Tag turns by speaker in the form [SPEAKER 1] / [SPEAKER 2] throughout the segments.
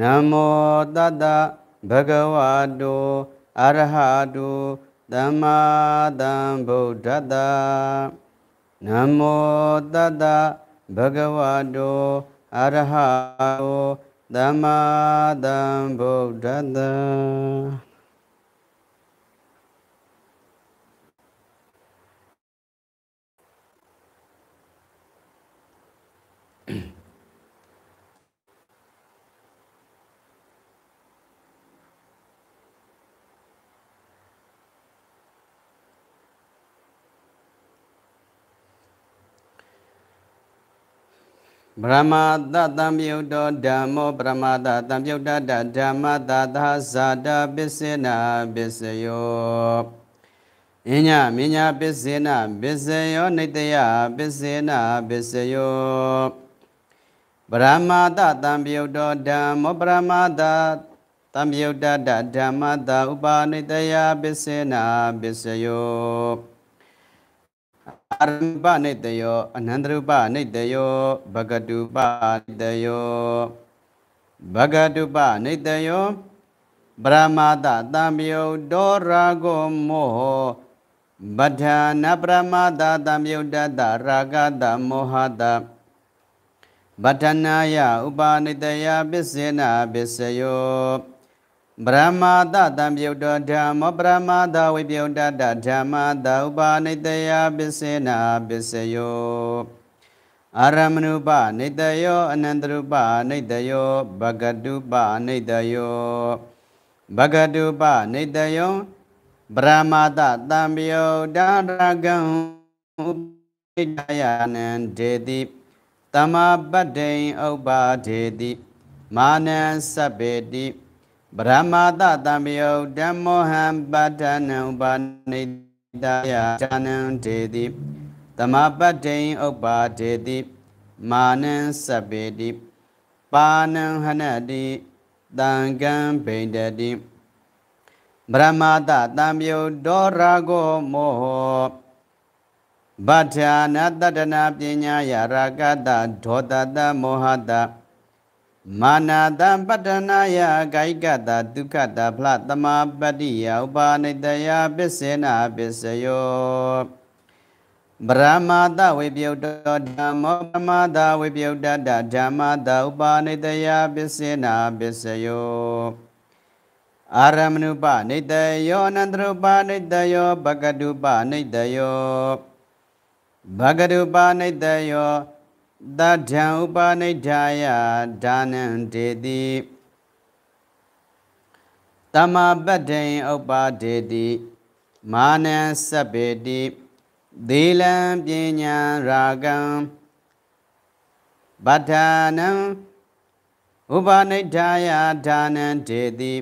[SPEAKER 1] နမောတတဘဂဝတောအရဟတောသမ္မာသမ္ဗုဒ္ဓတ္တနမောတတဘဂဝတောအရဟတောသမ္မာသမ္ဗုဒ္ဓတ္တဗရမသတံပြုတ်တော်ဓမ္မောပရမသတံပြုတ်တတဓမ္မသသာဇာတပစ္စေနာပစ္စယောအညမညာပစ္စေနာပစ္စယောနိတယပစ္စေနာပစ္စယောပရမသတံပြုတ်တော်ဓမ္မောပရမသတံပြုတ်တတဓမ္မသဥပါနိတယပစ္စေနာပစ္စယောရူပနိတယောအနန္တရူပနိတယောဘဂတုပနိတယောဘဂတုပနိတယောဗရမတတံမြုဒောရာဂောမောဟဗဒ္ဓနာပရမတတံမြုတတရာဂတမောဟတဗဒ္ဓနာယဥပါနိတယပစ္စေနာပစ္စယောဗြဟ္မာတတံပြုတ်တော်ဓမ္မောဗြဟ္မာတဝိပြုတ်တတဓမ္မတဥပါနိတယပစ္စေနာပစ္စယောအာရမဏုပနိတယောအနန္တရုပနိတယောဘဂတုပနိတယောဘဂတုပနိတယောဗြဟ္မာတတံပြုတ်တရကံဥပိတယနံဒေတိတမပတ္တိဥပ္ပါဒေတိမာနံသဗ္ဗေတိပရမတတံမြုဓမ္မောဟံပတ္ထနံဥပါနိတယဇာနံဒေတိသမပတ္တိဥပါဒေတိမာနံစပေတိပါဏံဟနတိတံကံဗိန္ဒတိဗရမတတံမြုဒောရာဂောမောဟဗဋ္ဌာနတတနာပညာယရာကတဒောတတမောဟတမာနာတံပတ္တနာယဂိုက်ကတဒုက္ခတဖလတမပတ္တိယဥပါနိတယပစ္စေနာပစ္စယောဗရမတဝိပယုတ္တောဓမ္မောဗမတဝိပယုတ္တတဓမ္မတဥပါနိတယပစ္စေနာပစ္စယောအာရမဏုပနိတယောအနန္တရူပနိတယောဘဂတုပနိတယောဘဂတုပနိတယောသဒ္ဓံဥပါနိဋ္ဌာယဒါနံတေတိတမပတ္တိံဥပါဒေတိမာနံစပေတိသီလံပညာရာဂံဗဒ္ဓနံဥပါနိဋ္ဌာယဒါနံတေတိ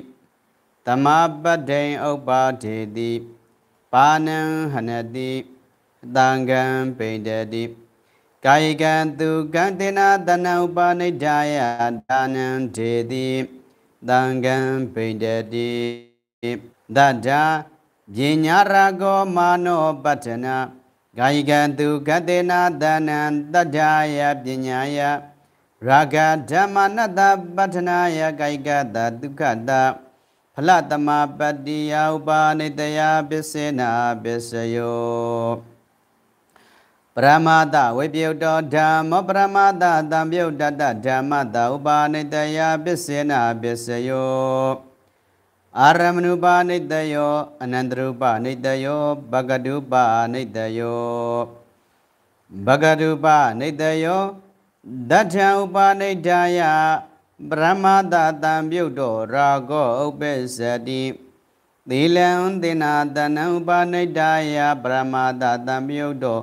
[SPEAKER 1] တမပတ္တိံဥပါဒေတိပါဏံဟနတိတံကံပိတတိကာယကံသူကံတေနာတဏဥပါနိဒာယဒါနံဒေတိတံကံပိတတိသတ္တာပညာရကောမာနောပတ္ထနာကာယကံသူကတေနာတဏံတတ္ထာယပညာယရာဂဓမ္မနတ္တပတ္ထနာယကာယကတဒုက္ခတဖလတမပတ္တိယဥပါနိတယပစ္စေနာပစ္စယောပရမတဝိပယုတ်တောဓမ္မပရမတတံပယုတ်တတဓမ္မတဥပါနေတယပစ္စေနာပစ္စယောအာရမဏုပါနေတယောအနန္တရူပနေတယောဘဂတုပါနေတယောဘဂတုပါနေတယောဒဋ္ဌံဥပါနေတယပရမတတံပယုတ်တောရာဂောဥပ္ပစ္စတိသီလံသေနာတနံဥပါနေတယပရမတတံပယုတ်တော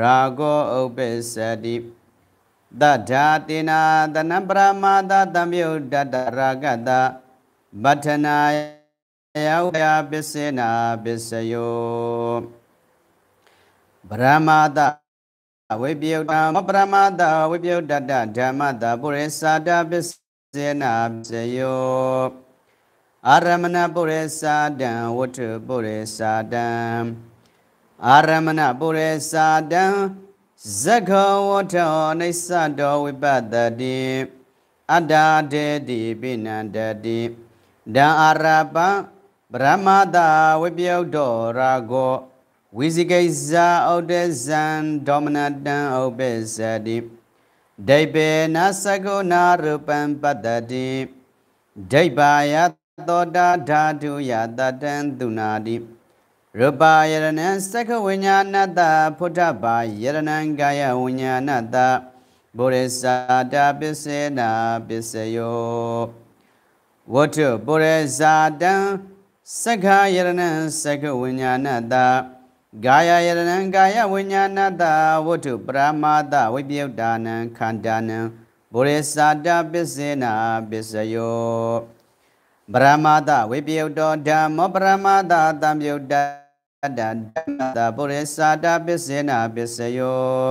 [SPEAKER 1] ရာဂောဥပ္ပစ္စတိတထာတိနာတနပရမသတမြုတတရာဂတဗတ္ထနာယောယပစ္စေနာပစ္စယောပရမသဝိပယုတမပရမသဝိပယုတတဓမ္မတပုရိသတာပစ္စေနာပစ္စယောအာရမဏပုရိသတံဝတ္ထုပုရိသတံအရမဏပုရိသတံဇဂဝတ္ထောနိစ္စတောဝိပတတိအတ္တဒေတိပိဏ္ဍတိဒံအရပံဗြဟ္မတာဝိပယုတ်တောရာဂောဝိဇိကိစ္စဩဒေဇံဒေါမနတံဩပိစ္စတိဒိဗ္ဗေနသကုဏရူပံပတတိဒိဗ္ဗယသောတာဓာတုယတတံသူနာတိရူပယရဏံသက္ခဝိညာဏတဖုဒ္ဓပါယရဏံကာယဝိညာဏတဗုရိသာတပစ္စေနာပစ္စယောဝတ္ထုဗုရိသာတံသက္ခယရဏံသက္ခဝိညာဏတကာယယရဏံကာယဝိညာဏတဝတ္ထုပရမတဝိပယုတ်တာနံခန္ဓာနံဗုရိသာတပစ္စေနာပစ္စယောပရမတဝိပယုတ်တောဓမ္မောပရမတတံပယုတ်တတ္တတပုရိသာတပစ္စေနာပစ္စယော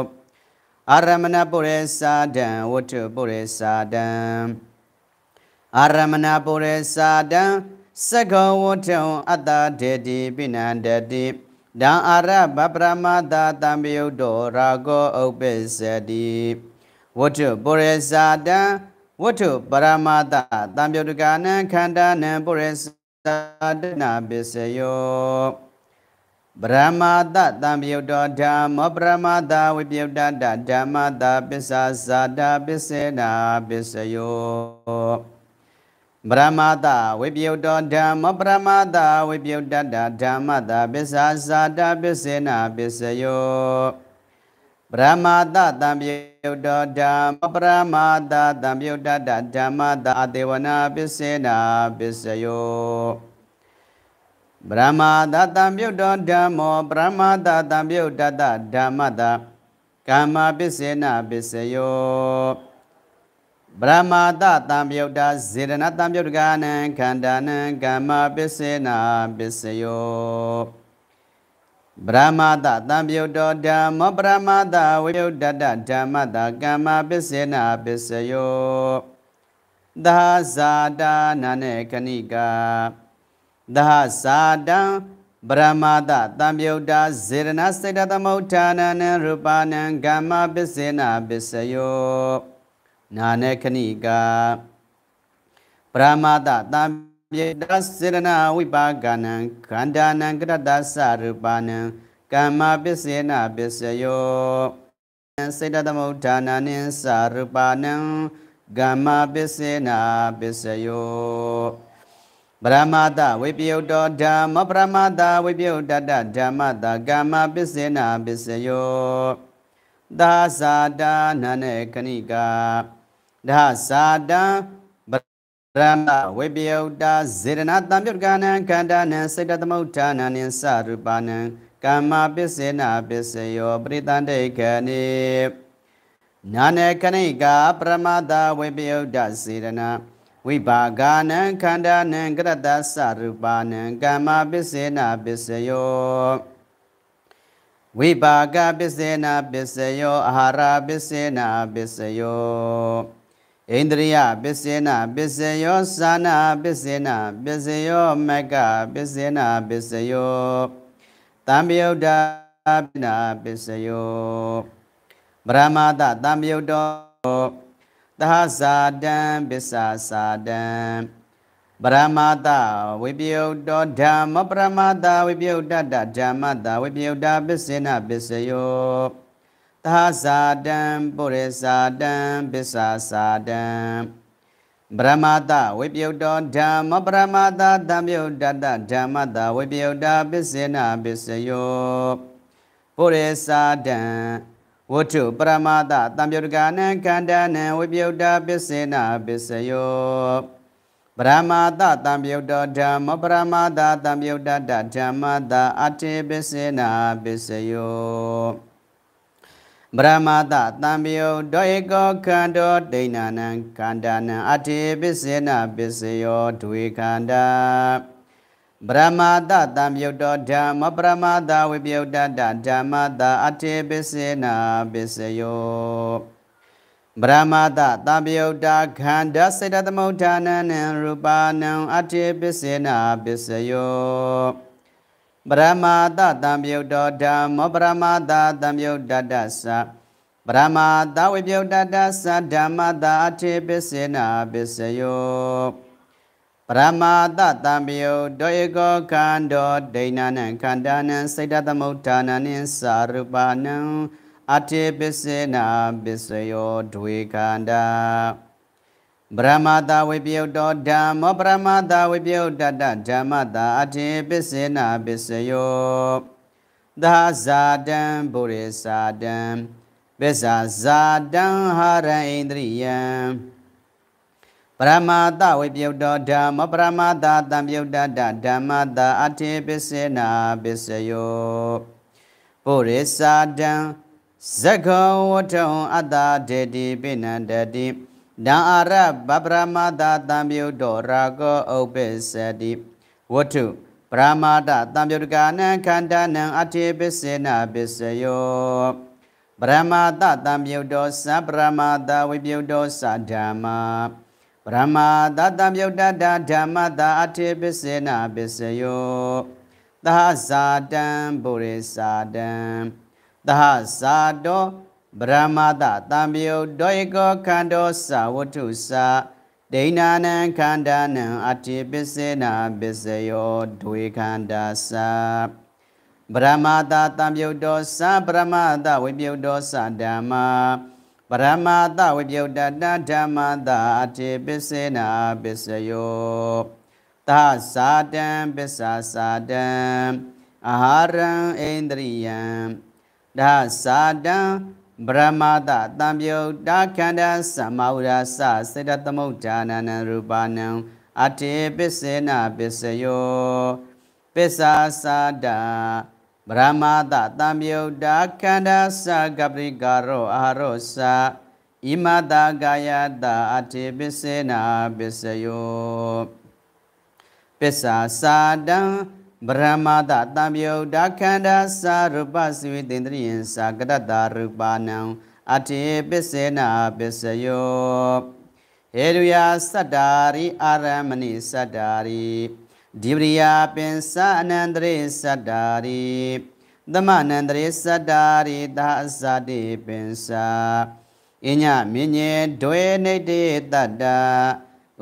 [SPEAKER 1] အာရမဏပုရိသာတံဝတ္ထုပုရိသာတံအာရမဏပုရိသာတံသက္ကဝတ္ထုံအတ္တတေတိပိဏန္တတိဒံအာရဗပရမတာတံပယုတ်တောရာကောဥပ္ပစ္စတိဝတ္ထုပုရိသာတံဝတ္ထုပရမတာတံပယုတ်တကနံခန္ဓာနံပုရိသာတနာပစ္စယောပရမတတံပယုတ်တော်ဓမ္မောပရမတဝိပယုတ်တတဓမ္မတပစ္ဆာဇာတပစ္စေနာပစ္စယောပရမတဝိပယုတ်တော်ဓမ္မောပရမတဝိပယုတ်တတဓမ္မတပစ္ဆာဇာတပစ္စေနာပစ္စယောပရမတတံပယုတ်တော်ဓမ္မောပရမတတံပယုတ်တတဓမ္မတအတေဝနာပစ္စေနာပစ္စယောဗြဟ္မာသတံပြုတ်တော်ဓမ္မောဗြဟ္မာသတံပြုတ်တတဓမ္မတကာမပစ္စေနပစ္စယောဗြဟ္မာသတံပြုတ်တာဇေရဏတံပြုတ်ကာနံခန္ဓာနံကာမပစ္စေနပစ္စယောဗြဟ္မာသတံပြုတ်တော်ဓမ္မောဗြဟ္မာသဝိယုတ်တတဓမ္မတကာမပစ္စေနပစ္စယောသာဇာတာနနေကဏိကာသဟဇာတံပရမတတံပြုတ်တာ စေရဏစိတ်တသမုဋ္ဌာနံရူပနံကမ္မပစ္စေနာပစ္စယောနာနခဏိကပရမတတံပြုတ်တာစေရဏဝိပါကနံခန္ဓာနံကရတ္တသရူပနံကမ္မပစ္စေနာပစ္စယောစေတသမုဋ္ဌာနံသရူပနံကမ္မပစ္စေနာပစ္စယောပရမတဝိပယုတ်တောဓမ္မပရမတဝိပယုတ်တတဓမ္မတကမ္မပစ္စေနာပစ္စယောသာသာတာနနေခဏိကာဒါသာတံပရမဝိပယုတ်တာဇေရဏတံပြုတ်ကနံခန္ဓာနံစိတ်တသမုဋ္ဌာနံစရူပနံကမ္မပစ္စေနာပစ္စယော ပရိတန္တေခဏိနာနေခဏိကာပရမတဝိပယုတ်တာဇေရဏဝိပါကနံခန္ဓာနံကရတ္တသရူပနံကမ္မပစ္စေနာပစ္စယောဝိပါကပစ္စေနာပစ္စယောအာဟာရပစ္စေနာပစ္စယောဣန္ဒြိယပစ္စေနာပစ္စယောသာနာပစ္စေနာပစ္စယောမကပစ္စေနာပစ္စယောတံပယုဒ္ဓပိနာပစ္စယောဗြဟ္မာဒတံပယုဒ္ဓောသဟဇာတံပစ္ဆာစာတံပရမတဝိပယုတ်တောဓမ္မပရမတဝိပယုတ်တတဓမ္မတဝိပယုတ်တပစ္စေနပစ္စယောသဟဇာတံပုရိဇာတံပစ္ဆာစာတံပရမတဝိပယုတ်တောဓမ္မပရမတသံယုတ်တတဓမ္မတဝိပယုတ်တပစ္စေနပစ္စယောပုရိဇာတံဝတ္ထုပရမတတံပြုတကာနံခန္ဓာနံဝိပယုတ္တပစ္စေနာပစ္စယောပရမတတံပြုတဓမ္မပရမတတံပြုတတဓမ္မတအတေပစ္စေနာပစ္စယောပရမတတံပြုဒောဧကောခန္ဓောဒိဏနံခန္ဓာနံအတေပစ္စေနာပစ္စယောဒွေခန္ဓာပရမတတံမြုတ်တော်ဓမ္မပရမတဝိပယုတ်တတဓမ္မတာအထေပစ္စေနာပစ္စယောပရမတတံမြုတ်တာခန္ဓာစေတသမုဋ္ဌာနံရူပနံအထေပစ္စေနာပစ္စယောပရမတတံမြုတ်တော်ဓမ္မပရမတတံမြုတ်တတသပရမတဝိပယုတ်တတသဓမ္မတာအထေပစ္စေနာပစ္စယောပရမတတံပယုဒောဧကောခန္တောဒိဏနံခန္ဓာနံစိတ်တသမုဋ္ဌာနနံသာရူပနံအတေပစ္စေနာပစ္စယောဒွေခန္ဓာပရမတဝိပယုတောဓမ္မောပရမတဝိပယုတတဓမ္မတာအတေပစ္စေနာပစ္စယောသာဇာတံပုရိသတံပစ္စာဇာတံဟာရဣန္ဒြိယံပရမတဝိပယုတ်တောဓမ္မပရမတတံပယုတ်တတဓမ္မတအထေပစ္စေနာပစ္စယောပုရိသာတံဇဂဝတ္ထုံအတ္တဒေတိပိဏန္တတိဒံအာရဗပရမတတံပယုတ်တောရာကောဥပ္ပစ္စတိဝတ္ထုပရမတတံပယုတ်ကာနံခန္ဓာနံအထေပစ္စေနာပစ္စယောပရမတတံပယုတ်တောသဗ္ဗပရမတဝိပယုတ်တောသဓမ္မာပရမသတ္တမြုတ်တတဓမ္မတာအထေပစ္စေနာပစ္စယောသဟဇာတံပုရိသာတံသဟဇာတောပရမသတံမြုတ်ဒောဧကောခန္ဓောသဝတ္ထုသာဒိဏနံခန္ဓာနံအတိပစ္စေနာပစ္စယောဒွေခန္ဓာသဗြဟ္မာတာတံမြုတ်တော်သဗြဟ္မာတာဝိမြုတ်တော်သဓမ္မာပရမသဝိပယုတ္တဓမ္မသာအတိပစ္စေနာပစ္စယောသသာတံပစ္ဆာသာတံအာဟာရံဣန္ဒြိယံဒသာတံဗရမသတံပြုတ်တာခန္ဓာသမောဒသစေတသမုဋ္ဌာနနရူပနံအတေပစ္စေနာပစ္စယောပစ္ဆာသာတာပရမတတံမြုတ်တာခန္ဓာစကပရိကာရောအာရောစဣမတာကာယတာအထေပစ္စေနာပစ္စယောပစ္စာစာတံဗရမတတံမြုတ်တာခန္ဓာစရူပသဝိတေန္တရိယံစကတတာရူပနံအထေပစ္စေနာပစ္စယောဟေရူယာသတ္တာရိအာရမဏိသတ္တာရိဒီပရိယာပင်စအနန္တရေစတ္တာရိသမအနန္တရေစတ္တာရိသာအစတိပင်စအညမြင်ညေဒွေနေတေတတ္တာ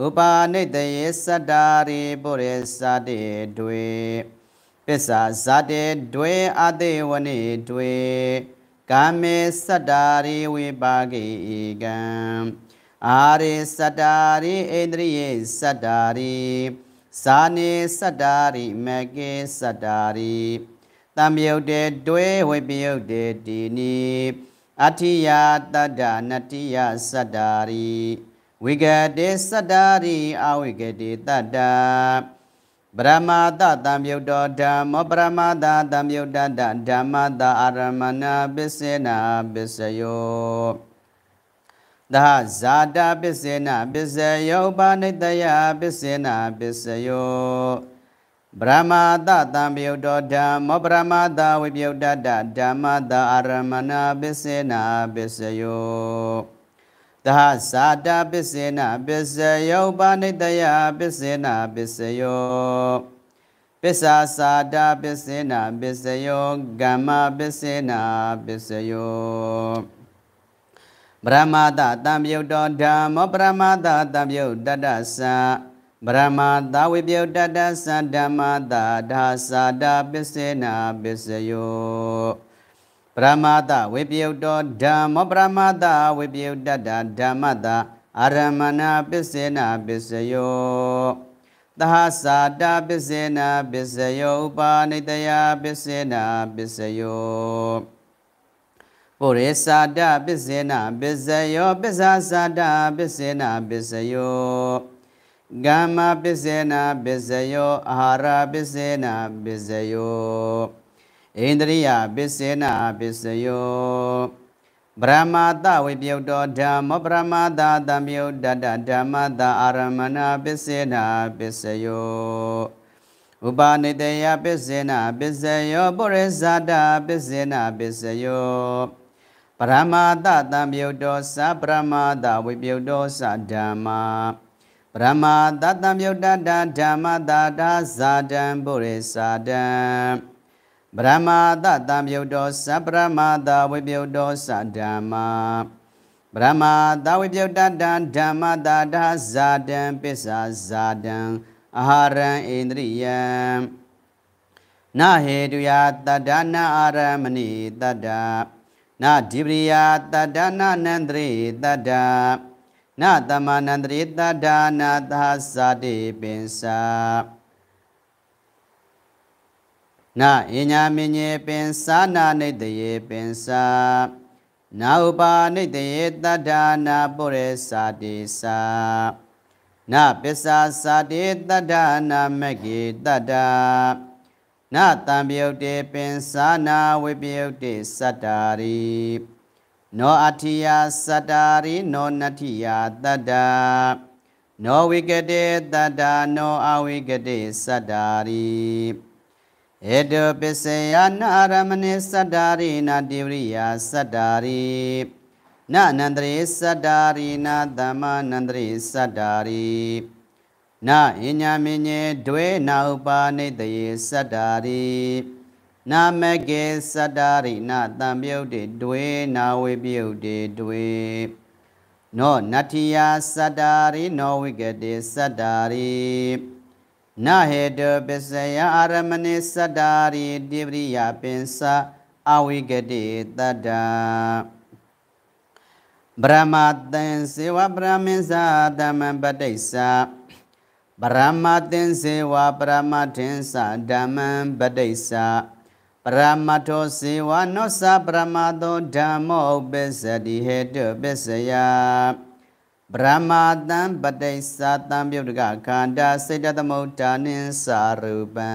[SPEAKER 1] ဥပါနေတယေစတ္တာရိပုရိစတေဒွေပစ္စာဇတေဒွေအတေဝနေဒွေကာမေစတ္တာရိဝိပါကေဧကံအာရေစတ္တာရိဣန္ဒြိယေစတ္တာရိဇာနေစတ္တာရိမကေစတ္တာရိတံမြုတ်တေတွဲဝိပယုတ်တေတိနိအထိယတတ္တနတိယစတ္တာရိဝိကတေစတ္တာရိအဝိကတေတတ္တပရမတတံမြုတ်တော်ဓမ္မောပရမတတံမြုတ်တတ္တဓမ္မတအာရမဏပစ္စေနာပစ္စယောသဟဇာတပစ္စေနပစ္စယောပါဏိတယပစ္စေနပစ္စယောဗြဟ္မာတတံပယုတ်တောဓမ္မောဗြဟ္မာတဝိပယုတ်တတဓမ္မတအာရမဏပစ္စေနပစ္စယောသဟဇာတပစ္စေနပစ္စယောပါဏိတယပစ္စေနပစ္စယော ပစ္ဆာသာတာပစ္စေနပစ္စယောကမ္မပစ္စေနပစ္စယောဗရမတတံပြုတ်တော်ဓမ္မောပရမတတံပြုတ်တတ္တသံဗရမတဝိပြုတ်တတ္တသံဓမ္မတဒါသာတာပစ္စေနာပစ္စယောပရမတဝိပယုတ်တောဓမ္မောပရမတဝိပယုတ်တတဓမ္မတအာရမဏပစ္စေနာပစ္စယောသဟသာတာပစ္စေနာပစ္စယောဥပါနိတယပစ္စေနာပစ္စယောပုရိသာတပစ္စေနာပစ္စယောပစ္ဆာသာတပစ္စေနာပစ္စယောဂမ္မပစ္စေနာပစ္စယောအာဟာရပစ္စေနာပစ္စယောဣန္ဒြိယပစ္စေနာပစ္စယောဗြဟ္မာတဝိပယုတ်တော်ဓမ္မဗြဟ္မာတသံပယုတ်တတဓမ္မတအာရမဏပစ္စေနာပစ္စယောဥပါနေတယပစ္စေနာပစ္စယောပုရိသတာပစ္စေနာပစ္စယောပရမတတံပြုတ်တော်စပရမတဝိပြုတ်တော်စဓမ္မာပရမတတံပြုတ်တတဓမ္မတတာဇာတံပုရိစာတံပရမတတံပြုတ်တော်စပရမတဝိပြုတ်တော်စဓမ္မာပရမတဝိပြုတ်တတဓမ္မတတာဇာတံပစ္စာဇာတံအာဟာရံဣန္ဒြိယံနဟေတုယတတနာအာရမဏိတတ္တနာဒီပရိယာတတ္တနာနန္တရိတတ္တနာတမနန္တရိတတ္တနာသာသတိပင်္စာနာအညာမင်းရဲ့ပင်္စာနာနေတရေပင်္စာနာဥပါနေတရေတတ္တနာပုရေစာတိစာနာပစ္စာစာတိတတ္တနာမဂ္ဂေတတ္တနတံပြုတ်တေပင်စာနာဝိပယုတ်တေစတ္တာရိနောအထိယစတ္တာရိနောနထိယတတ္တာနောဝိကတေတတ္တာနောအဝိကတေစတ္တာရိဧတုပစ္စယနာရမဏိစတ္တာရိနာတိဝရိယစတ္တာရိနအနန္တရေစတ္တာရိနာသမ္မာနန္တရေစတ္တာရိနာအညာမင်းရဲ့ဒွဲနာဥပါနေတယေစတ္တာရိနာမကေစတ္တာရိနာတံပြုတ်တေဒွဲနာဝေပြုတ်တေဒွဲနောနတ္ထိယစတ္တာရိနောဝိကတေစတ္တာရိနာဟေတောပစ္စယအာရမဏိစတ္တာရိတိပရိယပင်စအဝိကတိတတ္တဗြဟ္မတံစေဝဗြဟ္မင်းသာတမံပဋိစ္စာပရမသင်္စေဝပရမထင်္စဓမ္မံပဋိစ္စပရမထောစေဝနောသပရမသောဓမ္မောပစ္စတိဟေတုပစ္စယပရမတံပဋိစ္စတံပြုတ်တကခန္ဓာစေတသမုဋ္ဌာနိစာရူပံ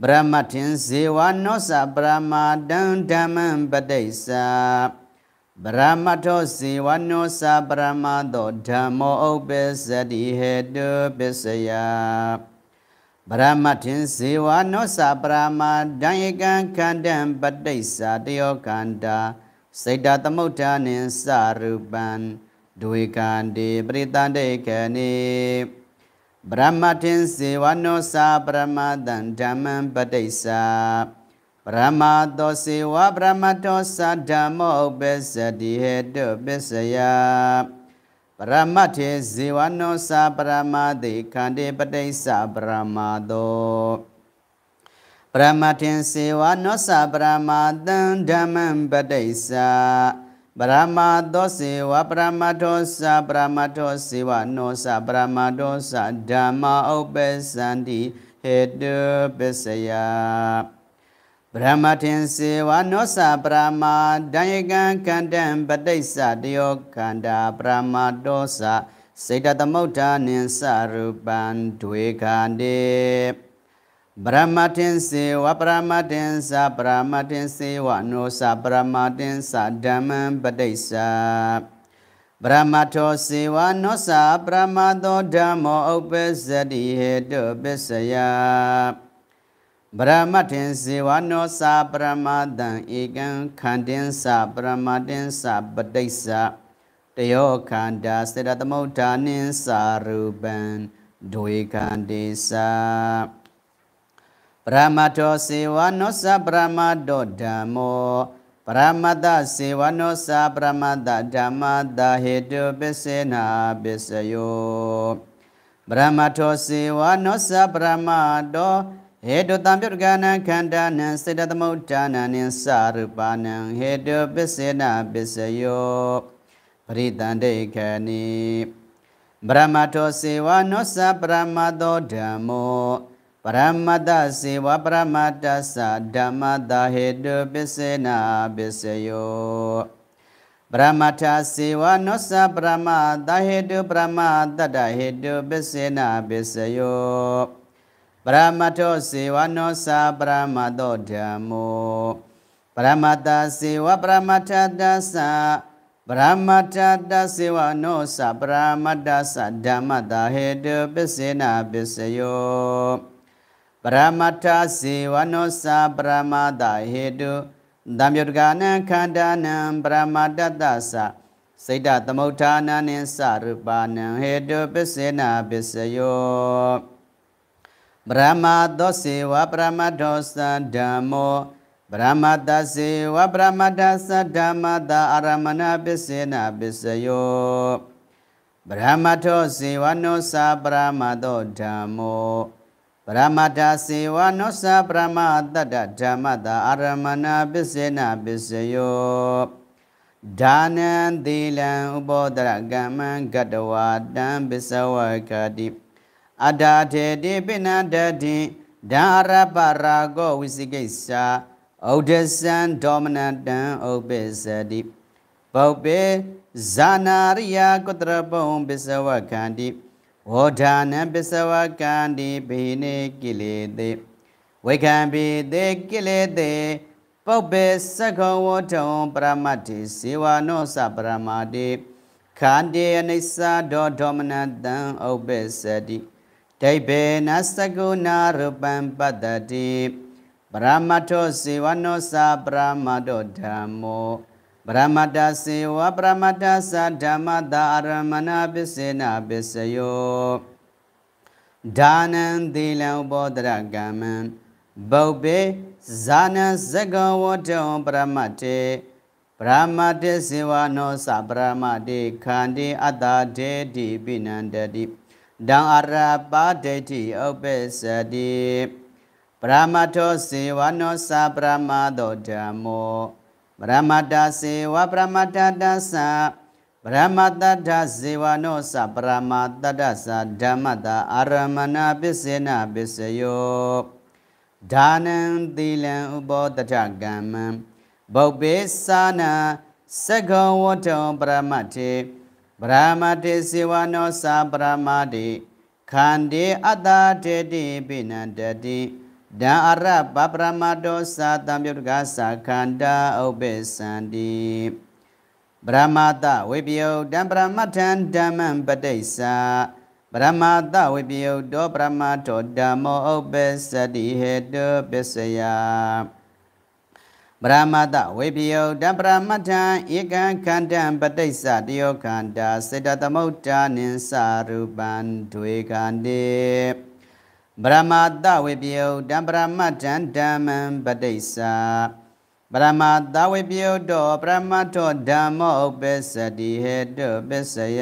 [SPEAKER 1] ပရမထင်္စေဝနောသပရမတံဓမ္မံပဋိစ္စပရမထောဇေဝနောသာပရမသောဓမ္မောဥပ္ပစ္စတိဟေတုပစ္စယပရမထင်ဇေဝနောသာပရမဒံယကံခန္တံပဋိစ္စာတယောကန္တာစေတသမုဋ္ဌာနိသရူပံဒွေကန္တိပရိတန္တေကနိပရမထင်ဇေဝနောသာပရမတံဓမ္မံပဋိစ္စာပရမတောစေဝပရမတောသာဓမ္မောဥပ္ပစ္စတိဟေတုပစ္စယပရမတ်ထေဇေဝနောသာပရမတိခန္တိပတိစ္ဆပရမတောပရမတင်စေဝနောသာပရမတံဓမ္မံပတိစ္ဆပရမတောစေဝပရမတောသာပရမတောစေဝနောသာပရမတောသာဓမ္မဥပ္ပစ္စန္တိဟေတုပစ္စယဗြဟ္မထင်စေဝနောသပရမဒံယကံကန္တံပဋိစ္စတယောကန္တာပရမတောသစေတသမုဋ္ဌာနိသရူပံဒွေခန္တိပရမတင်စေဝပရမတင်စပရမတင်စေဝနောစပရမတင်စဓမ္မံပဋိစ္စပရမထောစေဝနောစပရမသောဓမ္မောဥပ္ပစ္စတိဟေတုပစ္စယပရမတ္ထင်ဇေဝနောစာပရမတံဧကံခန္တင်္စပရမတင်္စပတိစ္ဆတယောခန္ဓာစေတသမုဋ္ဌာနိစာရူပံဒွေခန္တိစ္ဆပရမတောဇေဝနောစာပရမတောဓမ္မောပရမတဇေဝနောစာပရမတဓမ္မတဟေတုပစ္စေနာပစ္စယောပရမတောဇေဝနောစာပရမတောဟေတုတံပြုတ်ကနာခန္ဓာနံစေတသမုဋ္ဌာနံနိသရူပနံဟေတုပစ္စေနာပစ္စယောပရိတန္တေခဏိပရမတောစေဝနောသပရမတောဓမ္မောပရမတစေဝပရမတသဓမ္မတဟေတုပစ္စေနာပစ္စယောပရမတစေဝနောသပရမတဟေတုပရမတတဟေတုပစ္စေနာပစ္စယောပရမတောစေဝနောစာပရမတောဓမ္မောပရမတာစေဝပရမထတသပရမထတစေဝနောစာပရမတသဓမ္မတာဟေတုပစ္စေနာပစ္စယောပရမထစေဝနောစာပရမတာဟေတုသံယုတကနံခန္ဓာနံပရမတတသစိတ်တသမုဋ္ဌာနံစရူပါနံဟေတုပစ္စေနာပစ္စယောဗြဟ္မာသောစေဝပရမတ္ထောသဒ္ဓမ္မောဗြဟ္မာတစေဝဗြဟ္မာတသဒ္ဓမ္မတာအာရမဏပစ္စေနပစ္စယောဗြဟ္မာထောစေဝနောသာပရမသောဓမ္မောဗြဟ္မာတစေဝနောသာပရမတတ္တဓမ္မတာအာရမဏပစ္စေနပစ္စယောဒါနံသီလံဥပောဒရကမ္မံဂတဝါတံပစ္စဝကတိအတာထေတိပိဏန္တတိဒါရပရာကောဝိစိကိစ္စာဩဒဇံဒေါမနတံဥပိစတိပုပ္ပေဇာနာရိယကုတရပုံပစ္စဝကန္တိဝောဓာနံပစ္စဝကန္တိဘိနေကိလေသေဝိခံပိသေကိလေသေပုပ္ပေသက္ခဝတ္ထုံပရမတ္တိစေဝနောသပရမတ္တိခန္တေအနိစ္စဒောဒေါမနတံဥပ္ပစ္စတိဒိဗေနသကုဏရူပံပတ္တတိပရမတောစေဝနောသာပရမတောဓမ္မောပရမတ္တစေဝပရမတ္တသဓမ္မတာရမဏပစ္စေနာပစ္စယောဒါနံသီလံဥပောဒရကမံဘုပ္ပေဇာနံဇဂဝတ္တံပရမတ္တေပရမတ္တစေဝနောသပရမတေခန္တိအတ္တဒေတိပိနန္တတိဒံအရပါဒိဋ္ဌိဥပ္ပစ္စတိပရမတောစေဝနောသပရမတောဓမ္မောပရမတစေဝပရမတတသပရမတတစေဝနောသပရမတတသဓမ္မတအာရမဏပစ္စေနပစ္စယောဒါနံသီလံဥပောတထကမ္မံဘုပ္ပေသနာသဂဝတ္တံပရမတ္ထေပရမတိစေဝနောသာပရမတိခန္တိအတ္တတေတိပိဏန္တတိဒံအရပပရမတောသာတံပြုတ်ကသာခန္ဓာဥပ္ပစန္တိပရမတဝိပယုတံပရမထံဓမ္မံပတိစ္ဆာပရမတဝိပယုတောပရမတောဓမ္မောဥပ္ပစတိဟေတုပစ္စယဗရမတဝိပယုတံပရမတံဧကံခန္တံပတိစ္ဆတယောခန္တာစေတသမုဒ္ဒါနိသရူပံဒွေခန္တိဗရမတဝိပယုတံပရမတံဓမ္မံပတိစ္ဆပရမတဝိပယုတောပရမတောဓမ္မောဥပ္ပစ္စတိဟေတုပစ္စယ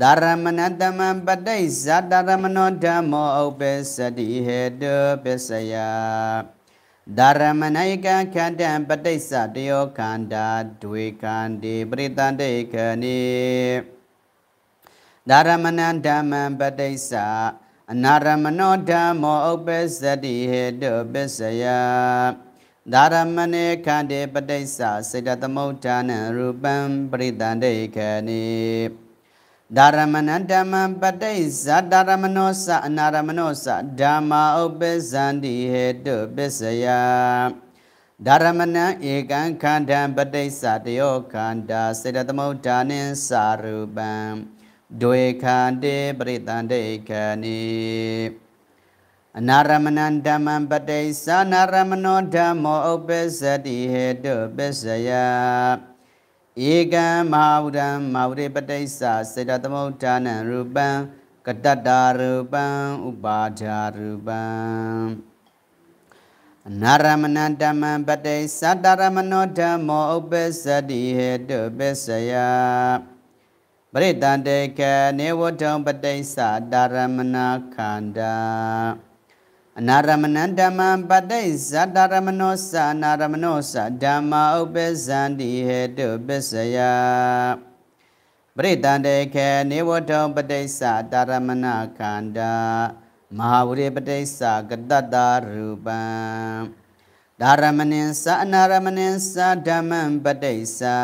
[SPEAKER 1] ဓရမနတမံပတိစ္ဆဓရမနောဓမ္မောဥပ္ပစ္စတိဟေတုပစ္စယဓရမဏိကခန္တံပဋိစ္စတယောခန္ဓာဒွေခန္တိပရိတန္တေခဏိဓရမဏံဓမ္မံပဋိစ္စအနာရမဏောဓမ္မောဥပ္ပစ္စတိဟေတုပစ္စယဓရမဏေခန္တိပဋိစ္စစေတသမုဋ္ဌာနရူပံပရိတန္တေခဏိဓရမဏဓမ္မပတိဇာဓရမနောသအနာရမနောသဓမ္မာဥပ္ပဇန္တိဟေတုပစ္စယဓရမဏံဧကံခန္ဓံပတိစ္စတယောခန္ဓာစေတသမုဋ္ဌာနိသာရူပံဒွေခန္တေပရိတန္တေခဏိအနာရမဏံဓမ္မံပတိစ္စနာရမနောဓမ္မောဥပ္ပဇ္ဇတိဟေတုပစ္စယဧကံမဟာဗုဒ္ဓံမဟာဗုဒ္ဓပတိစ္ဆစေတသမုဋ္ဌာနံရူပံကတတရူပံဥပါဒာရူပံနာရမဏဓမ္မပတိသတ္တရမဏောဓမ္မောဥပ္ပစ္စတိဟေတုပစ္စယပရိတန္တေကနေဝတ္ထုံပတိသတ္တရမဏခန္ဓာအနာရမဏံဓမ္မံပတိဇာတရမနောသာနာရမနောသာဓမ္မဥပ္ပဇန္တိဟေတုပစ္စယပရိတန္တေခေနေဝထုံပတိစ္ဆာတရမဏခန္ဓာမဟာဝိပတိစ္ဆာကတတရူပံဒါရမဏိသအနာရမဏိသဓမ္မံပတိစ္ဆာ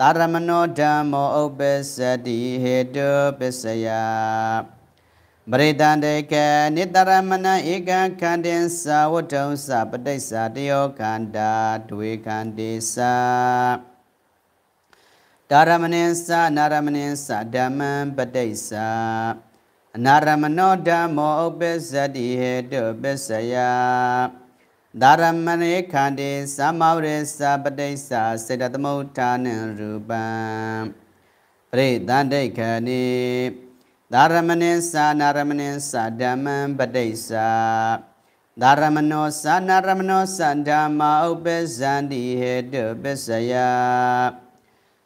[SPEAKER 1] တရမနောဓမ္မောဥပ္ပစ္စတိဟေတုပစ္စယပရိတန္တေကနိတရမဏဧကခန္တင်သာဝတ္ထုံသပဋိစ္စတယောခန္တာဒွေခန္တိသာဓရမဏိသာနာရမဏိသာဓမ္မံပဋိစ္စအနာရမနောဓမ္မောဥပ္ပစ္စတိဟေတုပစ္စယဓရမဏေခန္တိသမောရိသပဋိစ္စစေတသမုဋ္ဌာနရူပံပရိတန္တေခဏိဒါရမဏိသာနာရမဏိသာဓမ္မံပဋိစ္စာဒါရမနောသာနာရမနောသန္ဓမ္မာဥပ္ပဇန္တိဟေတုပစ္စယ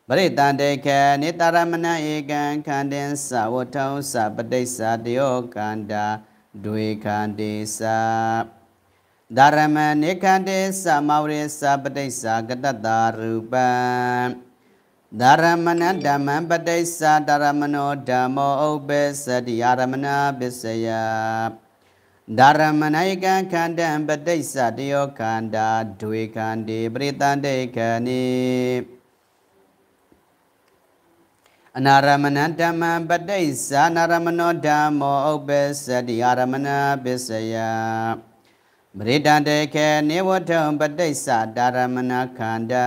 [SPEAKER 1] ပရိတန္တေခေနိတရမဏဧကံခန္တင်သဝထောသပဋိစ္စာတယောကန္တာဒွေခန္တိသဒါရမနိခန္တေသမဝရေသပဋိစ္စာကတ္တတာရူပံဓရမဏဓမ္မပတိစ္ဆာဓရမနောဓမ္မောဥပ္ပေသတိအာရမဏပစ္စယဓရမဏိကံခန္ဓံပတိစ္ဆတယောခန္ဓာဒွေခန္တိပရိတန္တေခဏိအနာရမဏဓမ္မပတိစ္ဆာနာရမနောဓမ္မောဥပ္ပေသတိအာရမဏပစ္စယပရိတန္တေခဏိဝဋ္ဌံပတိစ္ဆဓရမဏခန္ဓာ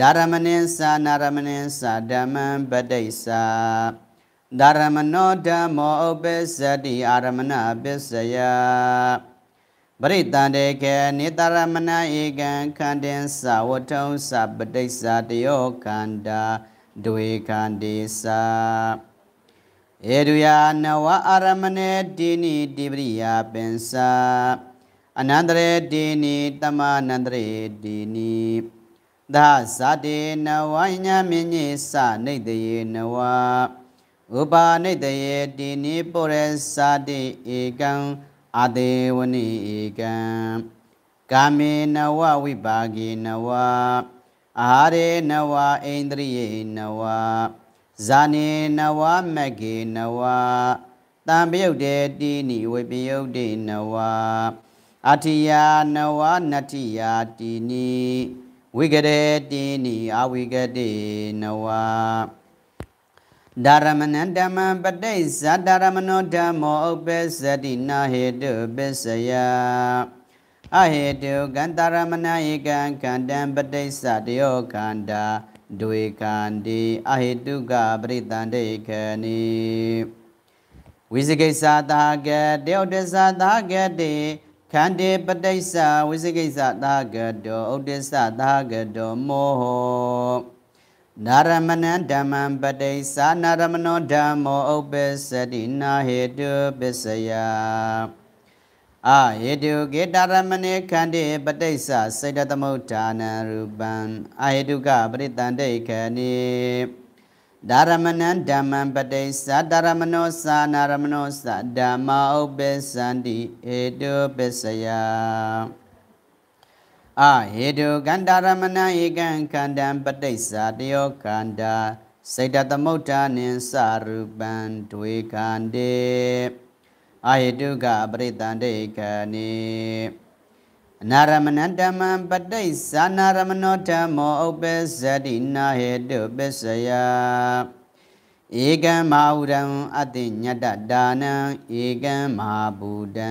[SPEAKER 1] ဒါရမနိသာနာရမနိသာဓမ္မံပဋိစ္ဆာဒါရမနောဓမ္မောဥပ္ပစ္စတိအာရမဏပစ္စယပရိတန္တေကေနိတရမဏဧကံခန္တင်္စဝထုံ္စပဋိစ္ဆာတယောခန္ဓာဒွေခန္တိစဧဒုယနဝအာရမနေတိနိတိပရိယပင်္စအနန္တရေတိနိတမအနန္တရေတိနိသာဇတိနဝိညာမင်းကြီးစနိတယေနဝဥပါနိတယေတိနိပုရေသတိဧကံအတေဝနိဧကံကာမေနဝဝိပါကေနဝအာဟာရေနဝဣန္ဒြိယေနဝဇာနေနဝမဂ္ဂေနဝတံပယုတ်တေတိနိဝိပယုတ်တေနဝအတ္ထိယနဝနတ္ထိယတိနိဝိကရေတိနိအဝိကတိနဝဓရမဏဓမ္မပဋိစ္စဓရမဏောဓမ္မောဥပ္ပစ္စတိနာဟေတုပစ္စယအဟေတုကန္တရမဏဧကံခန္တံပဋိစ္စတယောခန္ဓာဒွေကန္တိအဟေတုကပရိတန္တေခဏီဝိဇိကိစ္စသာကတေဥဒ္ဒစ္စသာကတေခန္တေပဋိစ္စဝိသိကိစ္စသာဂတောဥဒိစ္စသာဂတောမောဟောနာရမဏံဓမ္မံပဋိစ္စနာရမဏောဓမ္မောဥပ္ပစ္စတိနာဟေတုပစ္စယအာဟေတုကေတရမဏေခန္တေပဋိစ္စစေတသမုဋ္ဌာနရူပံအာဟေတုကပရိတန္တေခဏိဒါရမဏံဓမ္မံပတိသဒါရမနောသာနာရမနောသဓမ္မဥပ္ပသန္တိဧတုပစ္စယအာဟေတုကန္တာရမဏံဧကံခန္တံပတိသတယောခန္တာစေတသမုဋ္ဌာနိသရူပံဒွေခန္တေအာဟေတုကပရိတန္တေကနိအနာရမဏဓမ္မံပဋိဇာနာရမနောဓမ္မောဥပ္ပဇတိနာဟေတုပစ္စယဧကံမာဝရံအတိညတဒါနံဧကံမာဘူတံ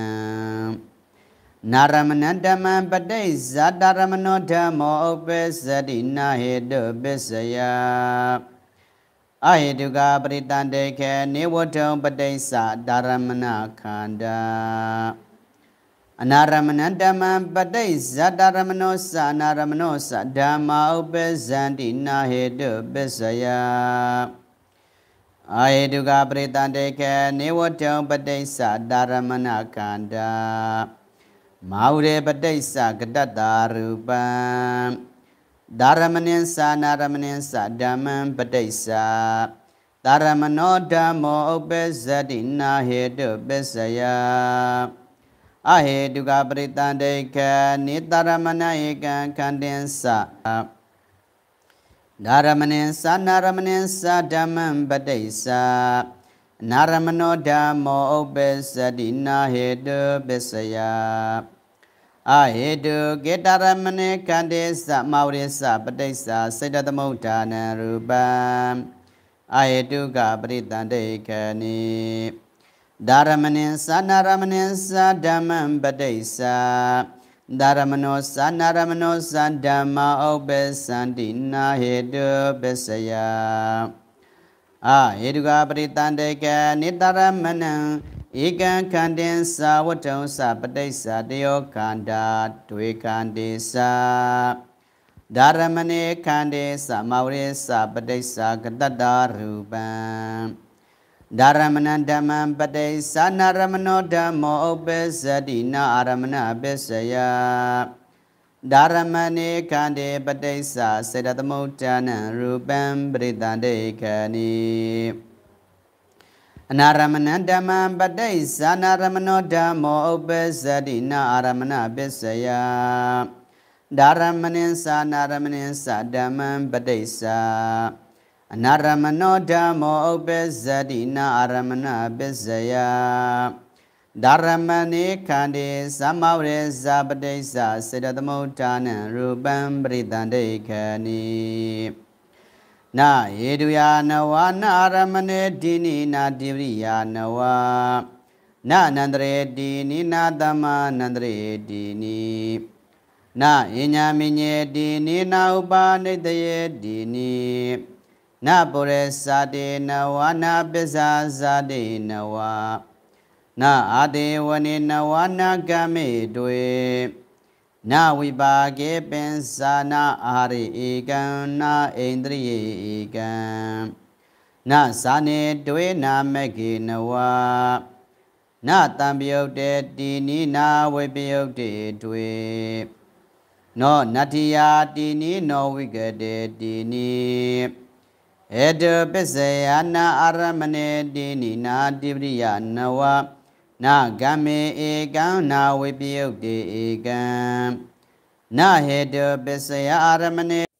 [SPEAKER 1] နာရမဏဓမ္မံပဋိဇာတရမနောဓမ္မောဥပ္ပဇတိနာဟေတုပစ္စယအဟိတုကပရိတန္တေခေနေဝထုံပဋိဇာတရမဏခန္ဓာအနာရမဏဓမ္မပတိဇတရမနောသအနာရမနောသဓမ္မဥပဇန္တိနာဟေတုပစ္စယအာယတုကပရိတန္တေကေနေဝတုံပတိဇတရမဏကန္တာမာဝရေပတိဇကတတရူပံဒါရမဏိသနာရမဏိသဓမ္မံပတိဇဒါရမနောဓမ္မောဥပဇတိနာဟေတုပစ္စယ Ahe duka prita deka nitaramana eka kandensa. Naramana sa naramana sa daman badaisa. Naramana damo obesa dina hedu besaya. Ahe duka daramana kandesa desa badaisa sedata mautana rubam. Ahe duka prita deka ni ဒါရမဏင်သာနာရမဏင်သာဓမ္မံပဋိစ္ဆာဒါရမနောသာနာရမနောသာဓမ္မဥပ္ပသန္တိနာဟေတုပစ္စယအာဟေတုကပရိတန္တေကနိတရမဏံဧကံခန္တင်သာဝတ္ထုံသပဋိစ္ဆာတယောခန္ဓာဒွေခန္တိသာဒါရမဏေခန္တေသမဝရေသပဋိစ္ဆာကတ္တရူပံဓရမဏဓမ္မံပတိသာနာရမဏောဓမ္မောဥပ္ပစ္စတိနာအာရမဏပစ္စယဓရမဏေခန္တေပတိသာစေတသမုဋ္ဌာနံရူပံပရိတန္တေခဏီအနာရမဏဓမ္မံပတိသာနာရမဏောဓမ္မောဥပ္ပစ္စတိနာအာရမဏပစ္စယဓရမဏေသာနာရမဏေသာဓမ္မံပတိသာအနာရမနောဓမ္မောဥပ္ပဇတိနာအရမဏပစ္စယဓရမနိခန္တိသမဝရေဇပတိစ္ဆစေတသမုဋ္ဌာနံရူပံပရိတန္တေခဏီနာယေတုယာနဝနာရမနေဒီနိနာတိဝရိယာနဝနာနန္တရေဒီနိနာတမနန္တရေဒီနိနာယညာမညေဒီနိနာဥပါနိတယေဒီနိနပုရေသတေနဝနာပစ္စာသတေနဝနာအာတေဝနေနဝနာကမေတွေနဝိပါကေပင်္စာနာအာရိဧကံနာအိန္ဒြိယေဧကံနသာနေတွေနာမကေနဝနတံပယုတ်တေတိနိနာဝိပယုတ်တေတွေနောနတ္တိယာတိနိနောဝိကတေတိနိเอตุปิสยานาอารมเนตินินาติปริยานวะနာဂမေဧကံနာဝိပယုတ်တိဧကံနာဟေတုပစ္စယအာရမဏေ